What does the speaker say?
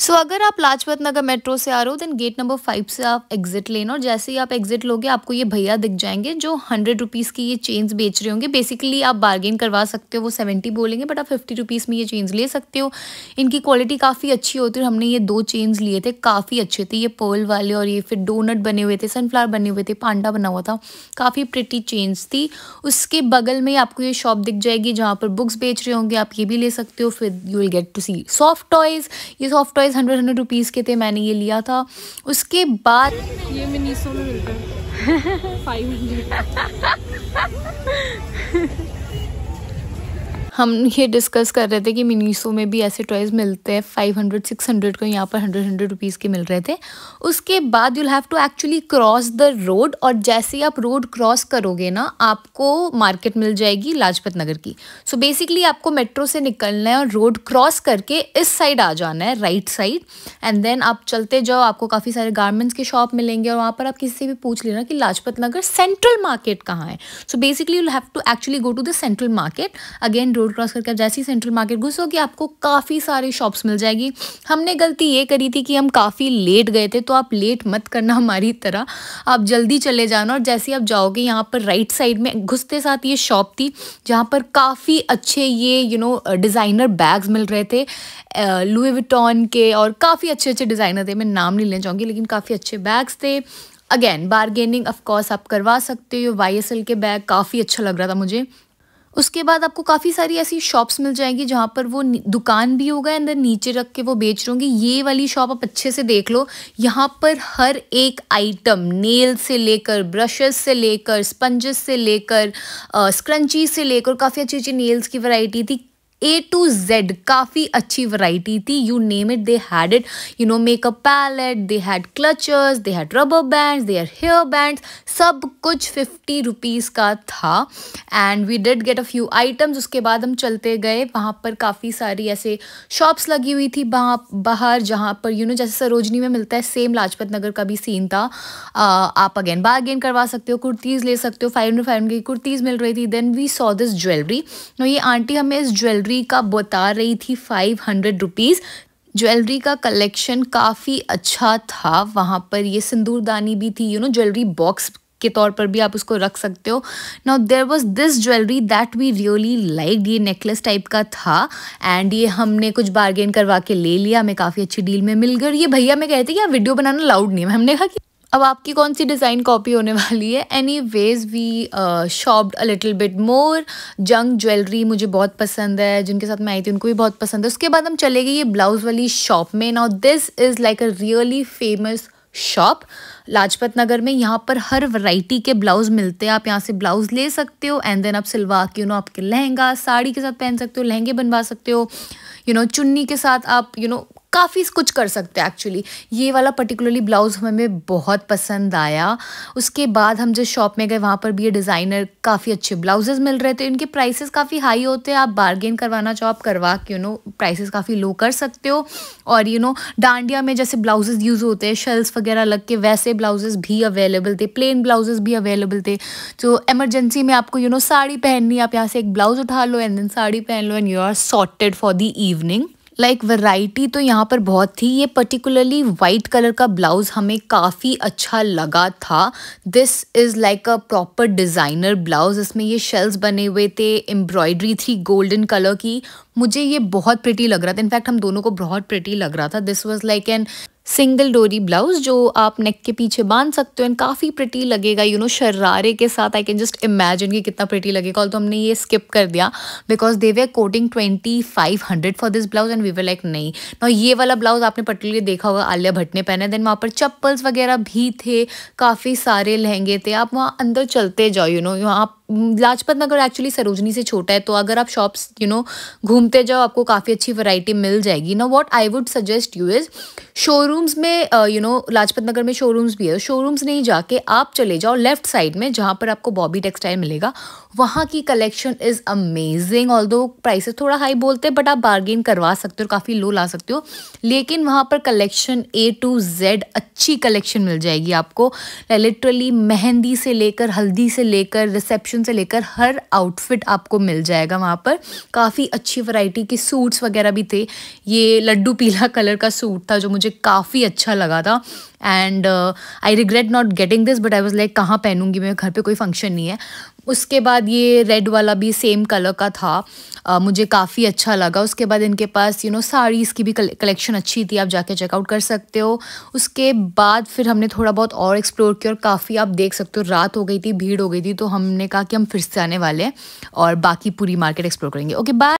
सो so, अगर आप लाजपत नगर metro से आ रहे हो देन गेट नंबर फाइव से आप एग्जिट लेना और जैसे ही आप एग्जिट लोगे आपको ये भैया दिख जाएंगे जो हंड्रेड रुपीज़ की ये चेन्स बेच रहे होंगे बेसिकली आप बार्गेन करवा सकते हो वो सेवेंटी बोलेंगे बट आप फिफ्टी रुपीज़ में ये चेन्स ले सकते हो इनकी क्वालिटी काफ़ी अच्छी होती है हमने ये दो चेन्स लिए थे काफ़ी अच्छे थे ये पर्ल वाले और ये फिर डोनट बने हुए थे सनफ्लावर बने हुए थे पांडा बना हुआ था काफ़ी प्रिटी चेन्स थी उसके बगल में आपको ये शॉप दिख जाएगी जहाँ पर बुक्स बेच रहे होंगे आप ये भी ले सकते हो फिर you will get to see soft toys ये soft toys price hundred hundred rupees के थे मैंने ये लिया था उसके बाद ये में मिलता है फाइव हंड्रेड हम ये डिस्कस कर रहे थे कि मिनीसो में भी ऐसे टॉयज़ मिलते हैं फाइव हंड्रेड सिक्स हंड्रेड को यहाँ पर हंड्रेड हंड्रेड रुपीज़ के मिल रहे थे उसके बाद you have to actually cross the road और जैसे ही आप रोड क्रॉस करोगे ना आपको मार्केट मिल जाएगी लाजपत नगर की सो so बेसिकली आपको मेट्रो से निकलना है और रोड क्रॉस करके इस साइड आ जाना है राइट साइड एंड देन आप चलते जाओ आपको काफ़ी सारे गारमेंट्स के शॉप मिलेंगे और वहाँ पर आप किसी से भी पूछ लेना कि लाजपत नगर सेंट्रल मार्केट कहाँ है so basically you have to actually go to the central market again road road cross करके आप जैसे ही सेंट्रल मार्केट घुसोगे आपको काफ़ी सारे शॉप्स मिल जाएगी हमने गलती ये करी थी कि हम काफ़ी लेट गए थे तो आप लेट मत करना हमारी तरह आप जल्दी चले जाना और जैसे ही आप जाओगे यहाँ पर राइट साइड में घुसते साथ ये शॉप थी जहाँ पर काफ़ी अच्छे ये यू नो डिज़ाइनर बैग्स मिल रहे थे लुई विटॉन के और काफ़ी अच्छे अच्छे डिज़ाइनर थे मैं नाम नहीं लेना चाहूँगी लेकिन काफ़ी अच्छे बैग्स थे अगेन बारगेनिंग ऑफ कोर्स आप करवा सकते हो वाई के बैग काफ़ी अच्छा लग रहा था मुझे उसके बाद आपको काफ़ी सारी ऐसी शॉप्स मिल जाएंगी जहाँ पर वो दुकान भी होगा अंदर नीचे रख के वो बेच रहे होंगे ये वाली शॉप आप अच्छे से देख लो यहाँ पर हर एक आइटम नेल से लेकर ब्रशेस से लेकर स्पंजेस से लेकर स्क्रंची से लेकर काफ़ी अच्छी अच्छी नेल्स की वैरायटी थी ए टू जेड काफ़ी अच्छी वराइटी थी you name it they had it you know makeup palette they had clutchers they had rubber band they are hair band सब कुछ फिफ्टी रुपीज़ का था and we did get a few items उसके बाद हम चलते गए वहाँ पर काफ़ी सारी ऐसे शॉप्स लगी हुई थी बाहर जहाँ पर यू you नो know, जैसे सरोजनी में मिलता है सेम लाजपत नगर का भी सीन था आ, आप अगेन बार्गेन करवा सकते हो कुर्तीज़ ले सकते हो फाइव हंड्रेड फाइव हंड्रेड की कुर्तीज़ मिल रही थी then we saw this jewellery ये आंटी हमें इस ज्वेलरी ज्वेलरी का बता रही थी फाइव हंड्रेड रुपीज़ ज्वेलरी का कलेक्शन काफ़ी अच्छा था वहाँ पर ये सिंदूरदानी भी थी यू नो ज्वेलरी बॉक्स के तौर पर भी आप उसको रख सकते हो now there was this jewellery that we really like ये नेकलेस टाइप का था एंड ये हमने कुछ बार्गेन करवा के ले लिया हमें काफ़ी अच्छी डील में मिल गई और ये भैया मैं कहते कि आप वीडियो बनाना लाउड नहीं है हमने कहा कि अब आपकी कौन सी डिज़ाइन कॉपी होने वाली है anyways we shopped a little bit more junk jewellery मुझे बहुत पसंद है जिनके साथ मैं आई थी उनको भी बहुत पसंद है उसके बाद हम चले गए ये ब्लाउज़ वाली शॉप में now this is like a really famous shop Lajpat Nagar में यहाँ पर हर वैरायटी के ब्लाउज़ मिलते हैं आप यहाँ से ब्लाउज़ ले सकते हो एंड देन आप सिलवा के यू नो आपके लहंगा साड़ी के साथ पहन सकते हो लहंगे बनवा सकते हो यू नो चुन्नी के साथ आप यू नो काफ़ी कुछ कर सकते हैं एक्चुअली ये वाला पर्टिकुलरली ब्लाउज़ हमें बहुत पसंद आया उसके बाद हम जो शॉप में गए वहाँ पर भी ये डिज़ाइनर काफ़ी अच्छे ब्लाउजेज मिल रहे थे इनके प्राइसेस काफ़ी हाई होते हैं आप बार्गेन करवाना चाहो आप करवा के यू नो प्राइसेस काफ़ी लो कर सकते हो और यू नो डांडिया में जैसे ब्लाउजेज यूज़ होते हैं शेल्स वगैरह लग के वैसे ब्लाउजेज भी अवेलेबल थे प्लेन ब्लाउजेज भी अवेलेबल थे जो तो एमरजेंसी में आपको यू नो साड़ी पहननी आप यहाँ से एक ब्लाउज़ उठा लो एंड देन साड़ी पहन लो and you are sorted for the evening like variety तो यहाँ पर बहुत थी ये पर्टिकुलरली वाइट कलर का ब्लाउज़ हमें काफ़ी अच्छा लगा था this is like a proper designer blouse इसमें ये शेल्स बने हुए थे एम्ब्रॉयडरी थी गोल्डन कलर की मुझे ये बहुत प्रिटी लग रहा था इनफैक्ट हम दोनों को बहुत प्रिटी लग रहा था this was like an single डोरी ब्लाउज जो आप नेक के पीछे बांध सकते हो एंड काफ़ी प्रिटी लगेगा यू नो शरारे के साथ आई कैन जस्ट इमेजिन कि कितना प्रिटी लगेगा और तो हमने ये स्किप कर दिया because they were quoting twenty five hundred for this blouse and we were like नहीं ना ये वाला ब्लाउज आपने पर्टिकुलरली देखा होगा आलिया भट्ट ने पहना देन वहाँ पर चप्पल्स वगैरह भी थे काफ़ी सारे लहंगे थे आप वहाँ अंदर चलते जाओ यू नो आप लाजपत नगर एक्चुअली सरोजनी से छोटा है तो अगर आप शॉप्स यू नो घूमते जाओ आपको काफ़ी अच्छी वैरायटी मिल जाएगी ना what I would suggest you is showroom showrooms में यू नो लाजपत नगर में शोरूम्स भी है शोरूम्स नहीं जाके आप चले जाओ लेफ्ट साइड में जहाँ पर आपको बॉबी टेक्सटाइल मिलेगा वहाँ की collection is amazing although prices थोड़ा हाई बोलते हैं बट आप बार्गेन करवा सकते हो काफ़ी लो ला सकते हो लेकिन वहाँ पर कलेक्शन ए टू जेड अच्छी कलेक्शन मिल जाएगी आपको लिटरली मेहंदी से लेकर हल्दी से लेकर रिसेप्शन से लेकर हर आउटफिट आपको मिल जाएगा वहाँ पर काफ़ी अच्छी वैरायटी के सूट्स वगैरह भी थे ये लड्डू पीला कलर का सूट था जो मुझे काफ़ी अच्छा लगा था and I regret not getting this but I was like कहाँ पहनूंगी मैं घर पे कोई फंक्शन नहीं है उसके बाद ये रेड वाला भी सेम कलर का था uh, मुझे काफ़ी अच्छा लगा उसके बाद इनके पास यू नो साड़ीज़ की भी कलेक्शन अच्छी थी आप जाके चेकआउट कर सकते हो उसके बाद फिर हमने थोड़ा बहुत और एक्सप्लोर किया और काफ़ी आप देख सकते हो रात हो गई थी भीड़ हो गई थी तो हमने कहा कि हम फिर से आने वाले हैं और बाकी पूरी मार्केट एक्सप्लोर करेंगे ओके बाय